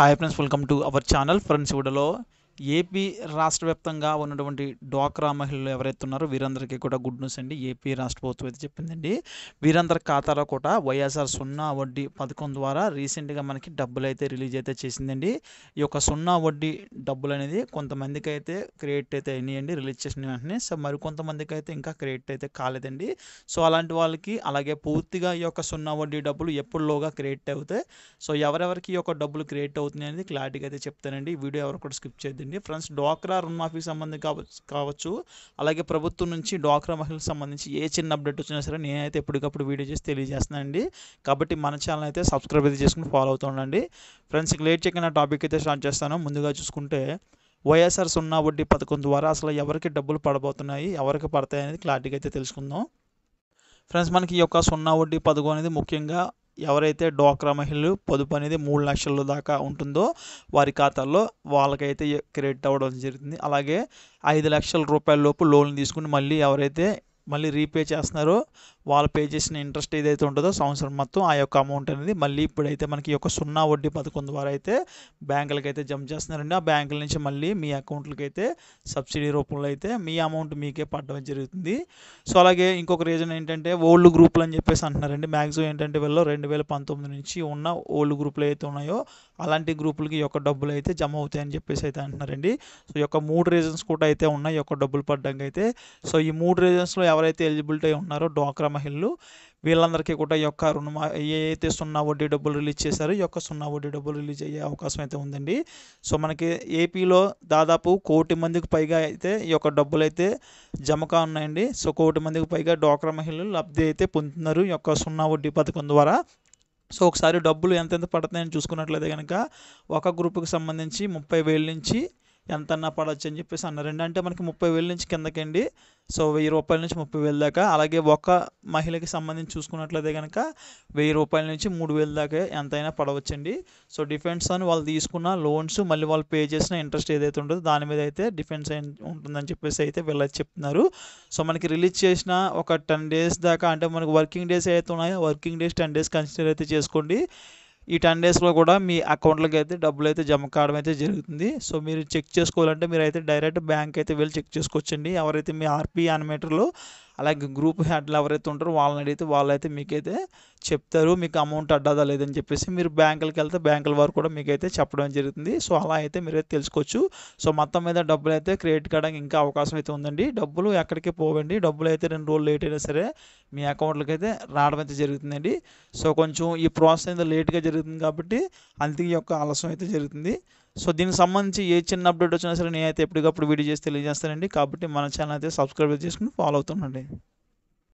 hi friends welcome to our channel friends video AP రాష్ట్ర వ్యాప్తంగా ఉన్నటువంటి డ్వాక్రా మహిళలు ఎవరైతే ఉన్నారో వీరందరికీ కూడా గుడ్ న్యూస్ అండి ఏపీ రాష్ట్ర ప్రభుత్వం అయితే చెప్పిందండి వీరందరి ఖాతాలో కూడా వైఎస్ఆర్ సున్నా వడ్డీ పథకం ద్వారా రీసెంట్గా మనకి డబ్బులు అయితే రిలీజ్ అయితే చేసిందండి ఈ యొక్క సున్నా వడ్డీ డబ్బులు అనేది కొంతమందికి అయితే క్రియేట్ అయితే అయినాయండి రిలీజ్ చేసిన వెంటనే సో మరికొంతమందికి అయితే ఇంకా క్రియేట్ అయితే కాలేదండి సో అలాంటి వాళ్ళకి అలాగే పూర్తిగా ఈ యొక్క సున్నా వడ్డీ డబ్బులు ఎప్పుడులోగా క్రియేట్ అవుతాయి సో ఎవరెవరికి ఈ యొక్క డబ్బులు క్రియేట్ అవుతున్నాయి అనేది క్లారిటీగా అయితే చెప్తానండి వీడియో ఎవరు కూడా స్కిప్ చేయద్దండి జరిగింది ఫ్రెండ్స్ డ్వాక్రా రుణమాఫీకి సంబంధించి కావచ్చు కావచ్చు అలాగే ప్రభుత్వం నుంచి డ్వాక్రా మహిళలకు సంబంధించి ఏ చిన్న అప్డేట్ వచ్చినా సరే నేనైతే ఎప్పటికప్పుడు వీడియో చేసి తెలియజేస్తానండి కాబట్టి మన ఛానల్ అయితే సబ్స్క్రైబ్ అయితే చేసుకుని ఫాలో అవుతుండండి ఫ్రెండ్స్ లేట్ చేయకుండా టాపిక్ అయితే స్టార్ట్ చేస్తాను ముందుగా చూసుకుంటే వైఎస్ఆర్ సున్నా వడ్డీ పథకం ద్వారా అసలు ఎవరికి డబ్బులు పడబోతున్నాయి ఎవరికి పడతాయి అనేది క్లారిటీగా అయితే తెలుసుకుందాం ఫ్రెండ్స్ మనకి ఈ యొక్క సున్నా వడ్డీ పథకం అనేది ముఖ్యంగా ఎవరైతే డోక్రా మహిళలు పొదుపు అనేది మూడు లక్షల దాకా ఉంటుందో వారి ఖాతాల్లో వాళ్ళకైతే క్రెడిట్ అవ్వడం జరుగుతుంది అలాగే ఐదు లక్షల రూపాయల లోపు లోన్ తీసుకుని మళ్ళీ ఎవరైతే మళ్ళీ రీపే చేస్తున్నారో వాళ్ళు పే చేసిన ఇంట్రెస్ట్ ఏదైతే ఉంటుందో సంవత్సరం మొత్తం ఆ యొక్క అమౌంట్ అనేది మళ్ళీ ఇప్పుడైతే మనకి యొక్క సున్నా వడ్డీ పథకం ద్వారా అయితే బ్యాంకులకి అయితే జమ చేస్తున్నారండి ఆ బ్యాంకుల నుంచి మళ్ళీ మీ అకౌంట్లకి అయితే సబ్సిడీ రూపంలో అయితే మీ అమౌంట్ మీకే పడడం జరుగుతుంది సో అలాగే ఇంకొక రీజన్ ఏంటంటే ఓల్డ్ గ్రూపులు అని చెప్పేసి అంటున్నారండి మ్యాక్సిమం ఏంటంటే వీళ్ళు రెండు వేల పంతొమ్మిది నుంచి ఉన్న ఓల్డ్ గ్రూపులు అయితే ఉన్నాయో అలాంటి గ్రూపులకి ఈ యొక్క డబ్బులు అయితే జమ అవుతాయని చెప్పేసి అయితే అంటున్నారండి సో ఈ యొక్క మూడు రీజన్స్ కూడా అయితే ఉన్నాయి ఈ యొక్క డబ్బులు పడ్డానికి అయితే సో ఈ మూడు రీజన్స్లో ఎవరైతే ఎలిజిబిలిటీ ఉన్నారో డ్వాక్రా మహిళలు వీళ్ళందరికీ కూడా ఈ యొక్క రుణమా ఏదైతే సున్నా వడ్డీ డబ్బులు రిలీజ్ చేశారో ఈ యొక్క సున్నా వడ్డీ డబ్బులు రిలీజ్ అయ్యే అవకాశం అయితే ఉందండి సో మనకి ఏపీలో దాదాపు కోటి మందికి పైగా అయితే ఈ యొక్క డబ్బులు అయితే జమ కానున్నాయండి సో కోటి మందికి పైగా డ్వాక్రా మహిళలు లబ్ధి అయితే పొందుతున్నారు ఈ యొక్క సున్నా వడ్డీ పథకం ద్వారా సో ఒకసారి డబ్బులు ఎంతెంత పడుతున్నాయని చూసుకున్నట్లయితే కనుక ఒక గ్రూపుకి సంబంధించి ముప్పై వేలు నుంచి ఎంతన్నా పడవచ్చు అని చెప్పేసి అన్నారండి అంటే మనకి ముప్పై వేల నుంచి కిందకండి సో వెయ్యి రూపాయల నుంచి ముప్పై వేల దాకా అలాగే ఒక మహిళకి సంబంధించి చూసుకున్నట్లయితే కనుక వెయ్యి రూపాయల నుంచి మూడు వేల దాకా ఎంతైనా పడవచ్చండి సో డిఫెన్స్ అని వాళ్ళు తీసుకున్న లోన్స్ మళ్ళీ వాళ్ళు పే చేసిన ఇంట్రెస్ట్ ఏదైతే ఉంటుందో దాని మీద అయితే డిఫెన్స్ ఉంటుందని చెప్పేసి అయితే వీళ్ళైతే చెప్తున్నారు సో మనకి రిలీజ్ చేసిన ఒక టెన్ డేస్ దాకా అంటే మనకి వర్కింగ్ డేస్ అయితే ఉన్నాయో working days ten days consider అయితే చేసుకోండి ఈ టెన్ డేస్లో కూడా మీ అకౌంట్లోకి అయితే డబ్బులు అయితే జమ కావడం అయితే జరుగుతుంది సో మీరు చెక్ చేసుకోవాలంటే మీరు అయితే డైరెక్ట్ బ్యాంక్ అయితే వెళ్ళి చెక్ చేసుకోవచ్చండి ఎవరైతే మీ ఆర్పీ యానిమేటర్లో అలాగే గ్రూప్ హెడ్లు ఎవరైతే ఉంటారో వాళ్ళని అడిగితే వాళ్ళైతే మీకైతే చెప్తారు మీకు అమౌంట్ అడ్డదా లేదని చెప్పేసి మీరు బ్యాంకులకి వెళ్తే బ్యాంకుల వారు కూడా మీకైతే చెప్పడం జరుగుతుంది సో అలా అయితే మీరు తెలుసుకోవచ్చు సో మొత్తం మీద డబ్బులు అయితే క్రెడిట్ కార్డ్ ఇంకా అవకాశం అయితే ఉందండి డబ్బులు ఎక్కడికి పోవండి డబ్బులు అయితే రెండు రోజులు లేట్ అయినా సరే మీ అకౌంట్లకి అయితే రావడం అయితే జరుగుతుందండి సో కొంచెం ఈ ప్రాసెస్ అయితే లేట్గా జరుగుతుంది కాబట్టి అందుకే యొక్క ఆలస్యం అయితే జరుగుతుంది సో దీనికి సంబంధించి ఏ చిన్న అప్డేట్ వచ్చినా సరే నేనైతే ఎప్పటికప్పుడు వీడియో చేసి తెలియజేస్తానండి కాబట్టి మన ఛానల్ అయితే సబ్స్క్రైబ్ చేసుకుని ఫాలో అవుతుండండి